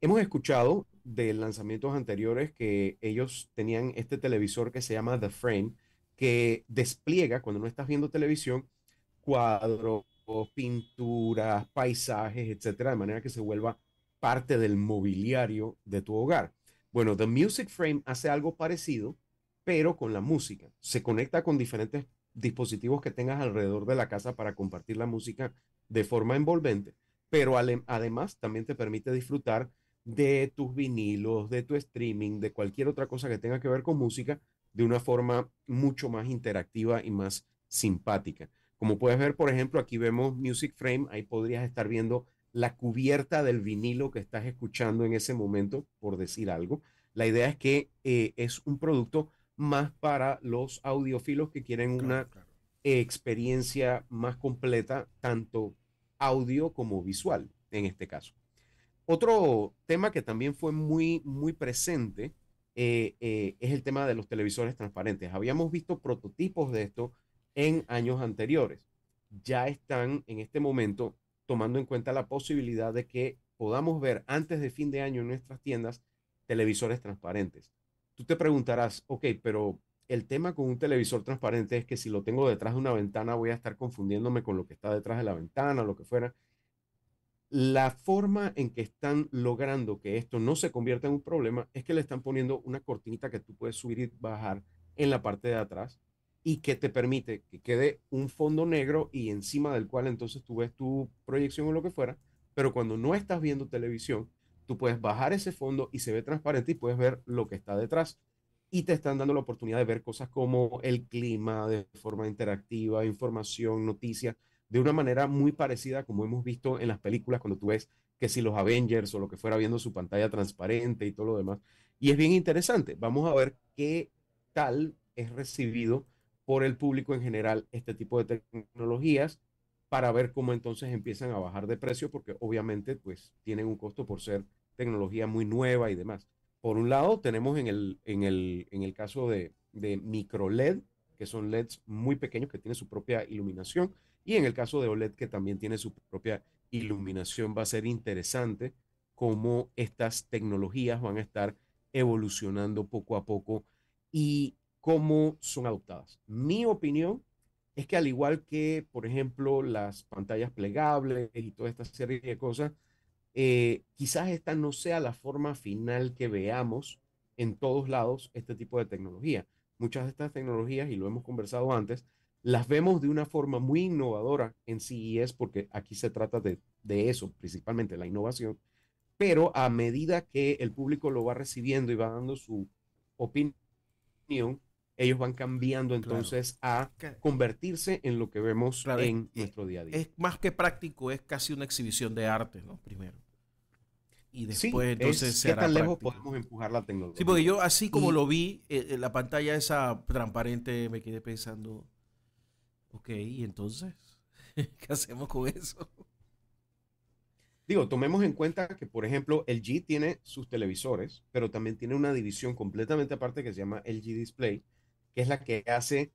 Hemos escuchado de lanzamientos anteriores que ellos tenían este televisor que se llama The Frame, que despliega cuando no estás viendo televisión cuadros, pinturas, paisajes, etcétera, de manera que se vuelva parte del mobiliario de tu hogar. Bueno, The Music Frame hace algo parecido, pero con la música. Se conecta con diferentes dispositivos que tengas alrededor de la casa para compartir la música de forma envolvente, pero además también te permite disfrutar de tus vinilos, de tu streaming, de cualquier otra cosa que tenga que ver con música de una forma mucho más interactiva y más simpática. Como puedes ver, por ejemplo, aquí vemos Music Frame, ahí podrías estar viendo la cubierta del vinilo que estás escuchando en ese momento, por decir algo. La idea es que eh, es un producto más para los audiófilos que quieren una experiencia más completa, tanto audio como visual, en este caso. Otro tema que también fue muy, muy presente eh, eh, es el tema de los televisores transparentes. Habíamos visto prototipos de esto en años anteriores. Ya están en este momento tomando en cuenta la posibilidad de que podamos ver antes de fin de año en nuestras tiendas televisores transparentes. Tú te preguntarás, ok, pero el tema con un televisor transparente es que si lo tengo detrás de una ventana voy a estar confundiéndome con lo que está detrás de la ventana, lo que fuera. La forma en que están logrando que esto no se convierta en un problema es que le están poniendo una cortinita que tú puedes subir y bajar en la parte de atrás y que te permite que quede un fondo negro y encima del cual entonces tú ves tu proyección o lo que fuera, pero cuando no estás viendo televisión, tú puedes bajar ese fondo y se ve transparente y puedes ver lo que está detrás. Y te están dando la oportunidad de ver cosas como el clima de forma interactiva, información, noticias de una manera muy parecida como hemos visto en las películas cuando tú ves que si los Avengers o lo que fuera viendo su pantalla transparente y todo lo demás. Y es bien interesante. Vamos a ver qué tal es recibido por el público en general este tipo de tecnologías para ver cómo entonces empiezan a bajar de precio porque obviamente pues tienen un costo por ser tecnología muy nueva y demás. Por un lado tenemos en el, en el, en el caso de, de micro LED, que son LEDs muy pequeños que tienen su propia iluminación y en el caso de OLED, que también tiene su propia iluminación, va a ser interesante cómo estas tecnologías van a estar evolucionando poco a poco y cómo son adoptadas. Mi opinión es que al igual que, por ejemplo, las pantallas plegables y toda esta serie de cosas, eh, quizás esta no sea la forma final que veamos en todos lados este tipo de tecnología. Muchas de estas tecnologías, y lo hemos conversado antes, las vemos de una forma muy innovadora en sí es porque aquí se trata de, de, eso, principalmente la innovación, pero a medida que el público lo va recibiendo y va dando su opinión, ellos van cambiando entonces a convertirse en lo que vemos en nuestro día a día. Es más que práctico, es casi una exhibición de arte, ¿no? Primero. Y después sí, es, ¿qué tan lejos podemos empujar la tecnología? Sí, porque yo así como lo vi, eh, eh, la pantalla esa transparente, me quedé pensando, Ok, ¿y entonces? ¿Qué hacemos con eso? Digo, tomemos en cuenta que, por ejemplo, LG tiene sus televisores, pero también tiene una división completamente aparte que se llama LG Display, que es la que hace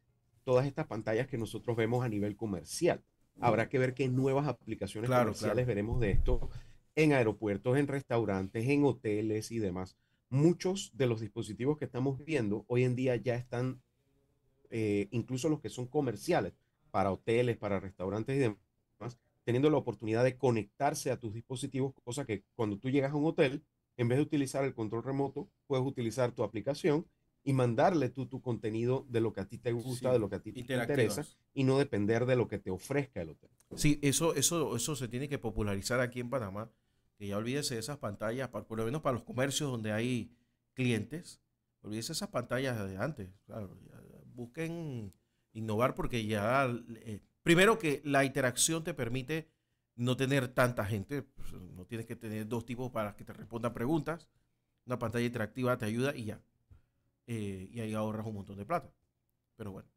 todas estas pantallas que nosotros vemos a nivel comercial. Habrá que ver qué nuevas aplicaciones comerciales veremos de esto en aeropuertos, en restaurantes, en hoteles y demás. Muchos de los dispositivos que estamos viendo hoy en día ya están, eh, incluso los que son comerciales, para hoteles, para restaurantes y demás, teniendo la oportunidad de conectarse a tus dispositivos, cosa que cuando tú llegas a un hotel, en vez de utilizar el control remoto, puedes utilizar tu aplicación y mandarle tú tu contenido de lo que a ti te gusta, de lo que a ti te, interesa y no depender de lo que te ofrezca el hotel. Sí, eso, eso, eso se tiene que popularizar aquí en Panamá, que ya olvídese esas pantallas, por lo menos para los comercios donde hay clientes, olvídese esas pantallas de antes, claro, busquen Innovar porque ya, eh, primero que la interacción te permite no tener tanta gente, pues, no tienes que tener dos tipos para que te respondan preguntas, una pantalla interactiva te ayuda y ya. Eh, y ahí ahorras un montón de plata. Pero bueno.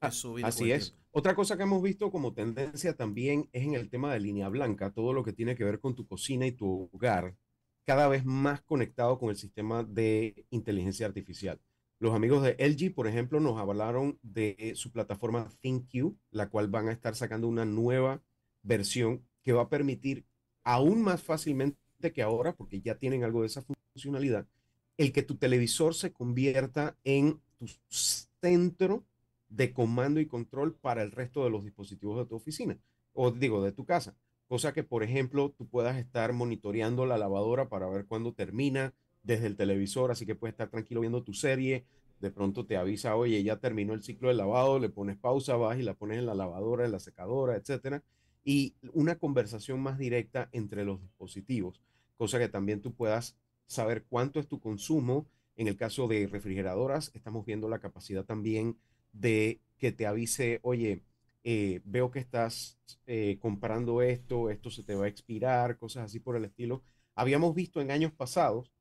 Ah, eso viene Así es. Otra cosa que hemos visto como tendencia también es en el tema de línea blanca, todo lo que tiene que ver con tu cocina y tu hogar, cada vez más conectado con el sistema de inteligencia artificial. Los amigos de LG, por ejemplo, nos hablaron de su plataforma ThinQ, la cual van a estar sacando una nueva versión que va a permitir aún más fácilmente que ahora, porque ya tienen algo de esa funcionalidad, el que tu televisor se convierta en tu centro de comando y control para el resto de los dispositivos de tu oficina, o digo, de tu casa. Cosa que, por ejemplo, tú puedas estar monitoreando la lavadora para ver cuándo termina, desde el televisor, así que puedes estar tranquilo viendo tu serie. De pronto te avisa, oye, ya terminó el ciclo de lavado, le pones pausa, vas y la pones en la lavadora, en la secadora, etcétera. Y una conversación más directa entre los dispositivos, cosa que también tú puedas saber cuánto es tu consumo. En el caso de refrigeradoras, estamos viendo la capacidad también de que te avise, oye, eh, veo que estás eh, comprando esto, esto se te va a expirar, cosas así por el estilo. Habíamos visto en años pasados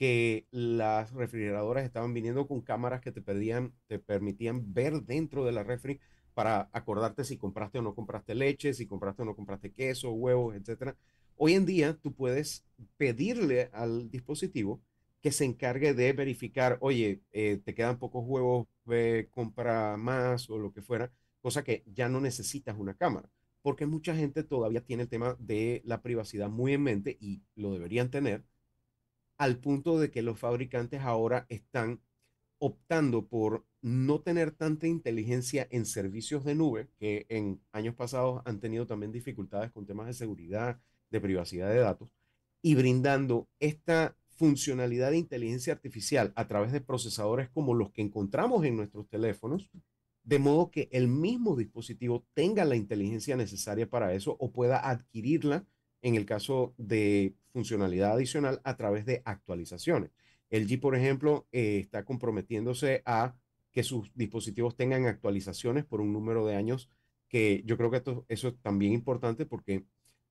que las refrigeradoras estaban viniendo con cámaras que te, pedían, te permitían ver dentro de la refri para acordarte si compraste o no compraste leche, si compraste o no compraste queso, huevos, etc. Hoy en día tú puedes pedirle al dispositivo que se encargue de verificar, oye, eh, te quedan pocos huevos, compra más o lo que fuera, cosa que ya no necesitas una cámara, porque mucha gente todavía tiene el tema de la privacidad muy en mente y lo deberían tener, al punto de que los fabricantes ahora están optando por no tener tanta inteligencia en servicios de nube, que en años pasados han tenido también dificultades con temas de seguridad, de privacidad de datos, y brindando esta funcionalidad de inteligencia artificial a través de procesadores como los que encontramos en nuestros teléfonos, de modo que el mismo dispositivo tenga la inteligencia necesaria para eso o pueda adquirirla en el caso de funcionalidad adicional a través de actualizaciones. El G, por ejemplo, eh, está comprometiéndose a que sus dispositivos tengan actualizaciones por un número de años, que yo creo que esto, eso es también importante porque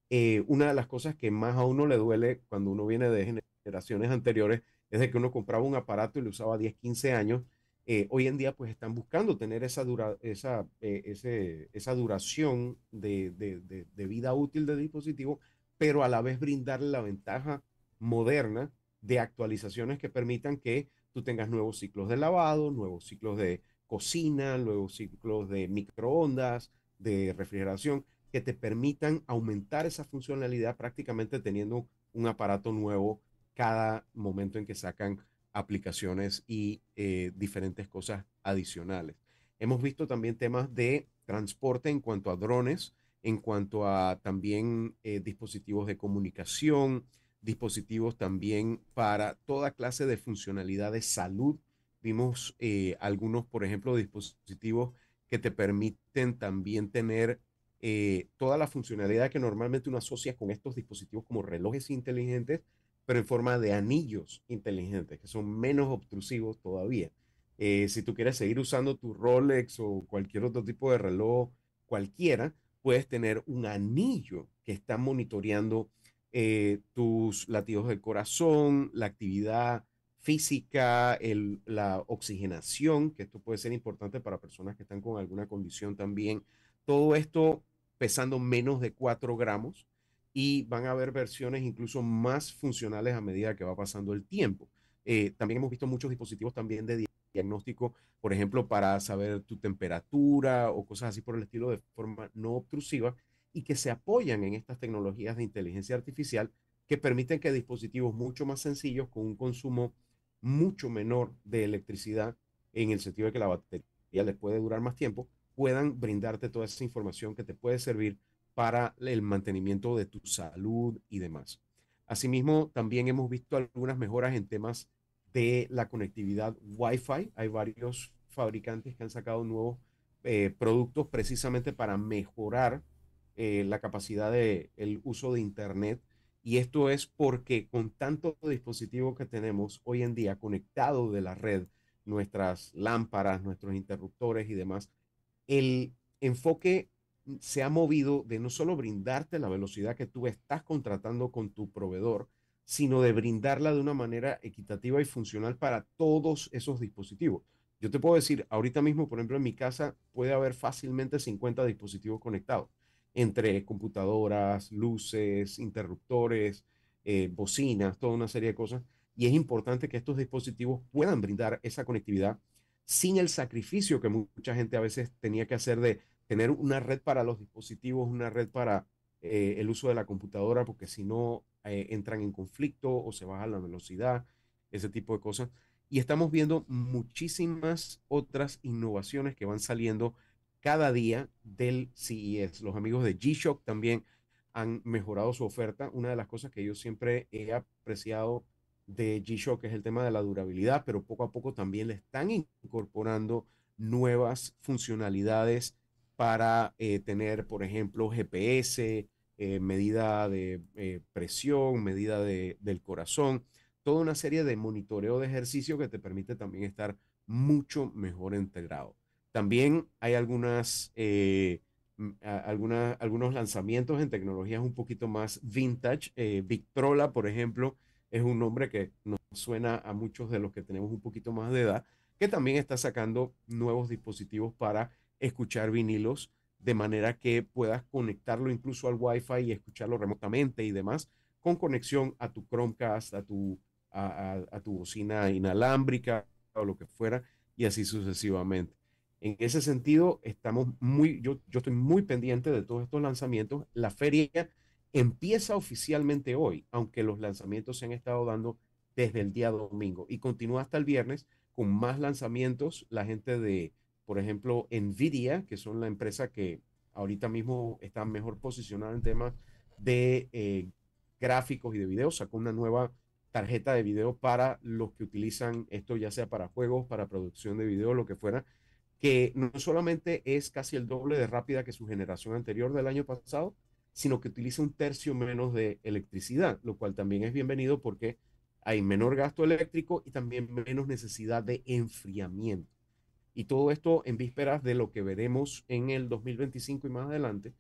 eh, una de las cosas que más a uno le duele cuando uno viene de generaciones anteriores es de que uno compraba un aparato y lo usaba 10, 15 años. Eh, hoy en día pues están buscando tener esa, esa, esa duración de, de, de, de vida útil del dispositivo pero a la vez brindarle la ventaja moderna de actualizaciones que permitan que tú tengas nuevos ciclos de lavado, nuevos ciclos de cocina, nuevos ciclos de microondas, de refrigeración, que te permitan aumentar esa funcionalidad prácticamente teniendo un aparato nuevo cada momento en que sacan aplicaciones y eh, diferentes cosas adicionales. Hemos visto también temas de transporte en cuanto a drones, en cuanto a también eh, dispositivos de comunicación, dispositivos también para toda clase de funcionalidad de salud. Vimos eh, algunos, por ejemplo, dispositivos que te permiten también tener eh, toda la funcionalidad que normalmente uno asocia con estos dispositivos como relojes inteligentes, pero en forma de anillos inteligentes, que son menos obtrusivos todavía. si tú quieres seguir usando tu Rolex o cualquier otro tipo de reloj cualquiera, puedes tener un anillo que está monitoreando eh, tus latidos del corazón, la actividad física, la oxigenación, que esto puede ser importante para personas que están con alguna condición también. Todo esto pesando menos de 4 gramos y van a haber versiones incluso más funcionales a medida que va pasando el tiempo. Eh, también hemos visto muchos dispositivos también de diagnóstico, por ejemplo, para saber tu temperatura o cosas así por el estilo de forma no obtrusiva y que se apoyan en estas tecnologías de inteligencia artificial que permiten que dispositivos mucho más sencillos con un consumo mucho menor de electricidad en el sentido de que la batería les puede durar más tiempo, puedan brindarte toda esa información que te puede servir para el mantenimiento de tu salud y demás. Asimismo, también hemos visto algunas mejoras en temas de la conectividad Wi-Fi. Hay varios fabricantes que han sacado nuevos eh, productos precisamente para mejorar eh, la capacidad del uso de Internet. Y esto es porque con tanto dispositivo que tenemos hoy en día conectado de la red, nuestras lámparas, nuestros interruptores y demás, el enfoque se ha movido de no solo brindarte la velocidad que tú estás contratando con tu proveedor, sino de brindarla de una manera equitativa y funcional para todos esos dispositivos. Yo te puedo decir, ahorita mismo, por ejemplo, en mi casa puede haber fácilmente 50 dispositivos conectados, entre computadoras, luces, interruptores, eh, bocinas, toda una serie de cosas. Y es importante que estos dispositivos puedan brindar esa conectividad sin el sacrificio que mucha gente a veces tenía que hacer de tener una red para los dispositivos, una red para eh, el uso de la computadora, porque si no eh, entran en conflicto o se baja la velocidad, ese tipo de cosas. Y estamos viendo muchísimas otras innovaciones que van saliendo cada día del CES. Los amigos de G-Shock también han mejorado su oferta. Una de las cosas que yo siempre he apreciado de G-Shock es el tema de la durabilidad, pero poco a poco también le están incorporando nuevas funcionalidades para eh, tener, por ejemplo, GPS, eh, medida de eh, presión, medida del corazón, toda una serie de monitoreo de ejercicio que te permite también estar mucho mejor integrado. También hay algunas, algunos lanzamientos en tecnologías un poquito más vintage. Victrola, por ejemplo, es un nombre que nos suena a muchos de los que tenemos un poquito más de edad, que también está sacando nuevos dispositivos para escuchar vinilos de manera que puedas conectarlo incluso al Wi-Fi y escucharlo remotamente y demás, con conexión a tu Chromecast, a tu, a, tu bocina inalámbrica o lo que fuera, y así sucesivamente. En ese sentido, estamos muy, yo, yo estoy muy pendiente de todos estos lanzamientos. La feria empieza oficialmente hoy, aunque los lanzamientos se han estado dando desde el día domingo y continúa hasta el viernes con más lanzamientos. La gente de por ejemplo, Nvidia, que son la empresa que ahorita mismo está mejor posicionada en temas de eh, gráficos y de video, sacó una nueva tarjeta de video para los que utilizan esto, ya sea para juegos, para producción de video, lo que fuera, que no solamente es casi el doble de rápida que su generación anterior del año pasado, sino que utiliza un tercio menos de electricidad, lo cual también es bienvenido porque hay menor gasto eléctrico y también menos necesidad de enfriamiento. Y todo esto en vísperas de lo que veremos en el 2025 y más adelante,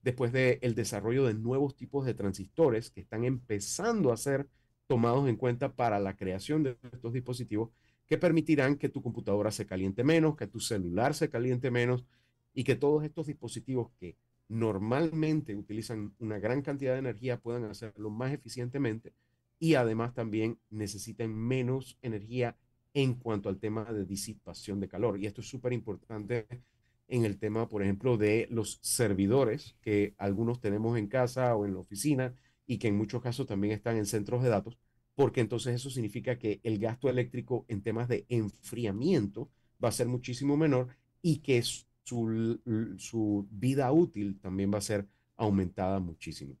después del el desarrollo de nuevos tipos de transistores que están empezando a ser tomados en cuenta para la creación de estos dispositivos que permitirán que tu computadora se caliente menos, que tu celular se caliente menos y que todos estos dispositivos que normalmente utilizan una gran cantidad de energía puedan hacerlo más eficientemente y además también necesiten menos energía en cuanto al tema de disipación de calor. Y esto es súper importante en el tema, por ejemplo, de los servidores que algunos tenemos en casa o en la oficina y que en muchos casos también están en centros de datos, porque entonces eso significa que el gasto eléctrico en temas de enfriamiento va a ser muchísimo menor y que su, su vida útil también va a ser aumentada muchísimo.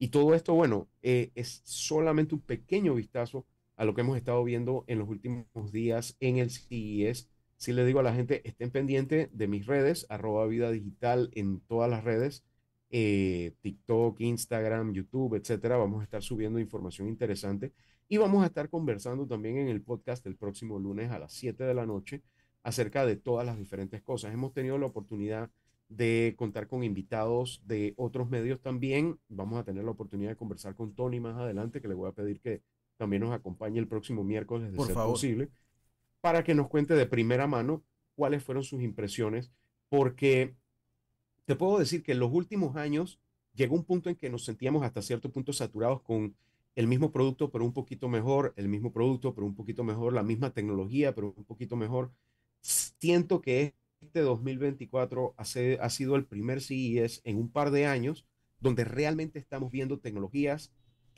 Y todo esto, bueno, eh, es solamente un pequeño vistazo a lo que hemos estado viendo en los últimos días en el CIS, e Si le digo a la gente, estén pendientes de mis redes, arroba vida digital en todas las redes, eh, TikTok, Instagram, YouTube, etcétera. Vamos a estar subiendo información interesante y vamos a estar conversando también en el podcast el próximo lunes a las 7 de la noche acerca de todas las diferentes cosas. Hemos tenido la oportunidad de contar con invitados de otros medios también. Vamos a tener la oportunidad de conversar con Tony más adelante, que le voy a pedir que también nos acompañe el próximo miércoles, Por favor. posible, para que nos cuente de primera mano cuáles fueron sus impresiones, porque te puedo decir que en los últimos años llegó un punto en que nos sentíamos hasta cierto punto saturados con el mismo producto, pero un poquito mejor, el mismo producto, pero un poquito mejor, la misma tecnología, pero un poquito mejor. Siento que este 2024 hace, ha sido el primer CES en un par de años donde realmente estamos viendo tecnologías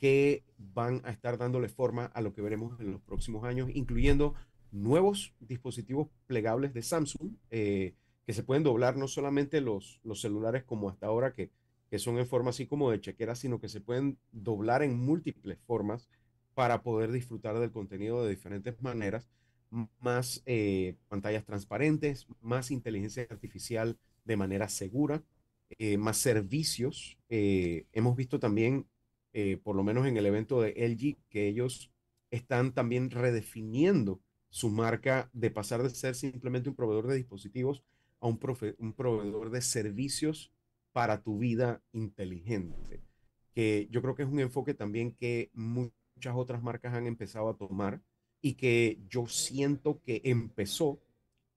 que van a estar dándole forma a lo que veremos en los próximos años, incluyendo nuevos dispositivos plegables de Samsung eh, que se pueden doblar no solamente los, los celulares como hasta ahora que, son en forma así como de chequera, sino que se pueden doblar en múltiples formas para poder disfrutar del contenido de diferentes maneras, más eh, pantallas transparentes, más inteligencia artificial de manera segura, eh, más servicios. hemos visto también eh, por lo menos en el evento de LG, que ellos están también redefiniendo su marca de pasar de ser simplemente un proveedor de dispositivos a un, un proveedor de servicios para tu vida inteligente, que yo creo que es un enfoque también que muchas otras marcas han empezado a tomar y que yo siento que empezó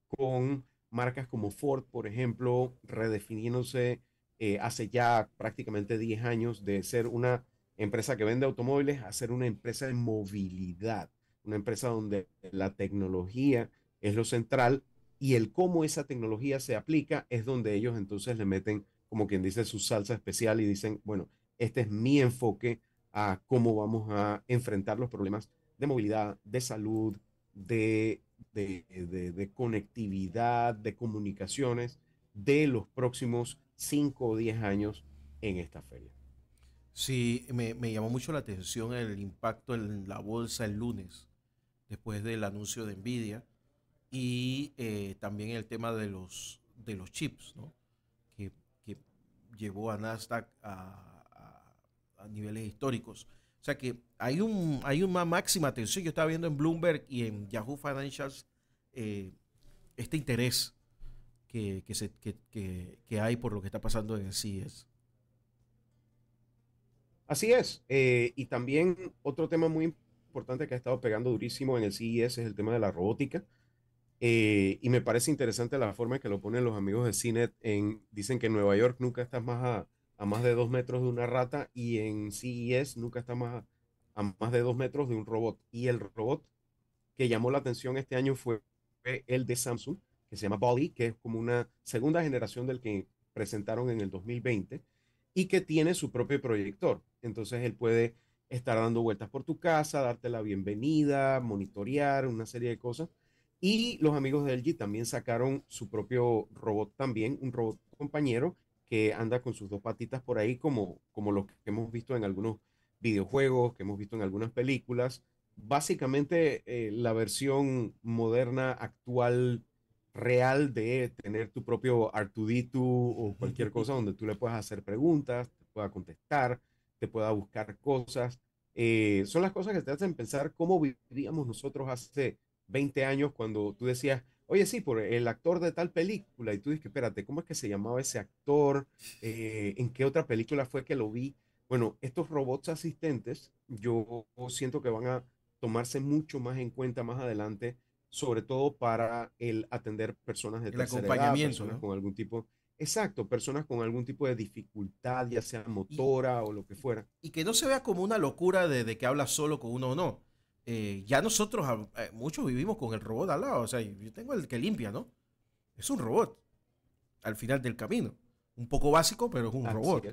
con marcas como Ford, por ejemplo, redefiniéndose eh, hace ya prácticamente 10 años de ser una empresa que vende automóviles a ser una empresa de movilidad, una empresa donde la tecnología es lo central y el cómo esa tecnología se aplica es donde ellos entonces le meten, como quien dice, su salsa especial y dicen, bueno, este es mi enfoque a cómo vamos a enfrentar los problemas de movilidad, de salud, de, conectividad, de comunicaciones de los próximos 5 o 10 años en esta feria. Sí, me, llamó mucho la atención el impacto en la bolsa el lunes, después del anuncio de Nvidia, y eh, también el tema de los, de los chips, ¿no? que, llevó a Nasdaq a, niveles históricos. O sea que hay, un, hay una máxima atención. Yo estaba viendo en Bloomberg y en Yahoo Financials eh, este interés que, se, que, hay por lo que está pasando en el Así es. Eh, y también otro tema muy importante que ha estado pegando durísimo en el CIS e es el tema de la robótica. Eh, y me parece interesante la forma en que lo ponen los amigos de CINET. En, dicen que en Nueva York nunca estás más a, más de dos metros de una rata y en CIS e nunca estás más a, más de dos metros de un robot. Y el robot que llamó la atención este año fue el de Samsung, que se llama Body, que es como una segunda generación del que presentaron en el 2020 y que tiene su propio proyector. Entonces él puede estar dando vueltas por tu casa, darte la bienvenida, monitorear una serie de cosas. Y los amigos de LG también sacaron su propio robot también, un robot compañero que anda con sus dos patitas por ahí como, como lo que hemos visto en algunos videojuegos, que hemos visto en algunas películas. Básicamente eh, la versión moderna actual real de tener tu propio Artudito o cualquier cosa donde tú le puedas hacer preguntas, te pueda contestar, te pueda buscar cosas. Eh, son las cosas que te hacen pensar cómo vivíamos nosotros hace 20 años cuando tú decías, oye, sí, por el actor de tal película, y tú dices, espérate, ¿cómo es que se llamaba ese actor? Eh, ¿En qué otra película fue que lo vi? Bueno, estos robots asistentes, yo siento que van a tomarse mucho más en cuenta más adelante sobre todo para el atender personas de acompañamiento, personas con algún tipo, exacto, personas con algún tipo de dificultad, ya sea motora o lo que fuera. Y que no se vea como una locura de, que habla solo con uno o no. Eh, ya nosotros, ah, eh, muchos vivimos con el robot al lado, o sea, yo tengo el que limpia, ¿no? Es un robot, al final del camino. Un poco básico, pero es un robot.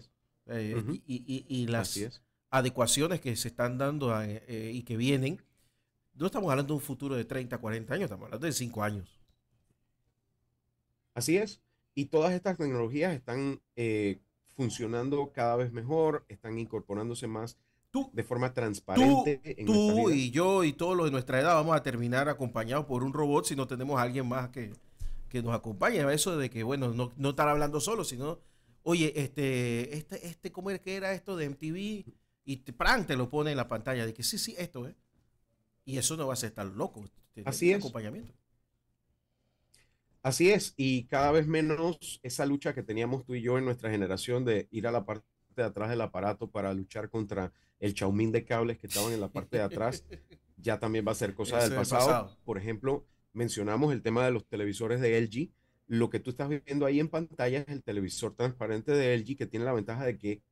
Eh, y, las adecuaciones que se están dando y que vienen no estamos hablando de un futuro de 30, 40 años, estamos hablando de 5 años. Así es. Y todas estas tecnologías están eh, funcionando cada vez mejor, están incorporándose más tú, de forma transparente. Tú, y yo y todos los de nuestra edad vamos a terminar acompañados por un robot si no tenemos a alguien más que, que nos acompañe. Eso de que, bueno, no, no estar hablando solo, sino, oye, este, este, este, ¿cómo era que era esto de MTV? Y Pran te lo pone en la pantalla, de que sí, sí, esto, ¿eh? Y eso no va a ser tan loco. Así es. Acompañamiento. Así es, y cada vez menos esa lucha que teníamos tú y yo en nuestra generación de ir a la parte de atrás del aparato para luchar contra el chaumín de cables que estaban en la parte de atrás, ya también va a ser cosa del pasado. pasado. Por ejemplo, mencionamos el tema de los televisores de LG. Lo que tú estás viendo ahí en pantalla es el televisor transparente de LG que tiene la ventaja de que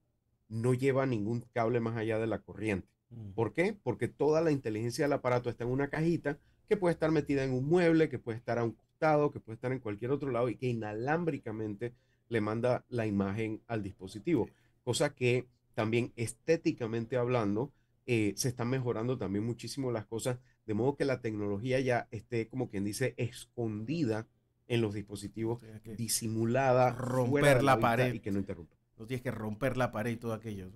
no lleva ningún cable más allá de la corriente. Mm. ¿Por qué? Porque toda la inteligencia del aparato está en una cajita que puede estar metida en un mueble, que puede estar a un costado, que puede estar en cualquier otro lado y que inalámbricamente le manda la imagen al dispositivo. Cosa que también estéticamente hablando, eh, se están mejorando también muchísimo las cosas, de modo que la tecnología ya esté, como quien dice, escondida en los dispositivos, disimulada, romper la, pared y que no interrumpa. No tienes que romper la pared y todo aquello.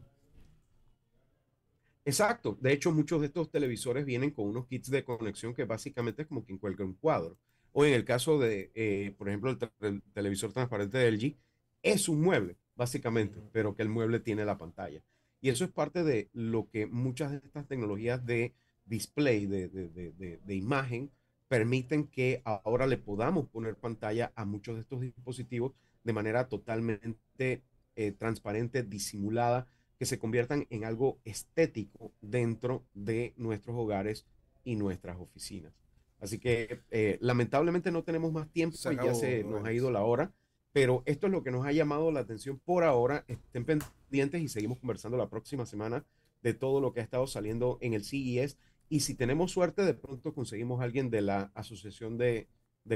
Exacto. De hecho, muchos de estos televisores vienen con unos kits de conexión que básicamente es como que cuelga un cuadro. O en el caso de, eh, por ejemplo, el, televisor transparente de LG, es un mueble, básicamente, pero que el mueble tiene la pantalla. Y eso es parte de lo que muchas de estas tecnologías de display, de, imagen, permiten que ahora le podamos poner pantalla a muchos de estos dispositivos de manera totalmente eh, transparente, disimulada, que se conviertan en algo estético dentro de nuestros hogares y nuestras oficinas. Así que eh, lamentablemente no tenemos más tiempo y ya se nos ha ido la hora, pero esto es lo que nos ha llamado la atención por ahora. Estén pendientes y seguimos conversando la próxima semana de todo lo que ha estado saliendo en el CIS e Y si tenemos suerte, de pronto conseguimos a alguien de la Asociación de,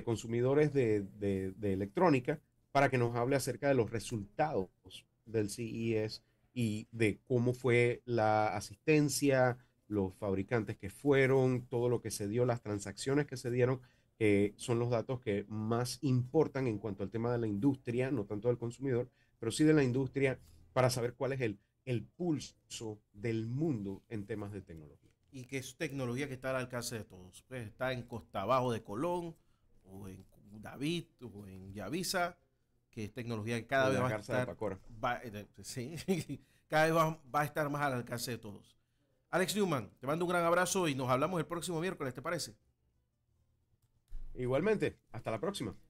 Consumidores de, de Electrónica para que nos hable acerca de los resultados del CIS. E y de cómo fue la asistencia, los fabricantes que fueron, todo lo que se dio, las transacciones que se dieron, eh, son los datos que más importan en cuanto al tema de la industria, no tanto del consumidor, pero sí de la industria para saber cuál es el, el pulso del mundo en temas de tecnología. Y que es tecnología que está al alcance de todos. Pues, está en Costa Abajo de Colón, o en David, o en Yavisa, que es tecnología que cada vez va a estar eh, cada vez va, a estar más al alcance de todos. Alex Newman, te mando un gran abrazo y nos hablamos el próximo miércoles, ¿te parece? Igualmente, hasta la próxima.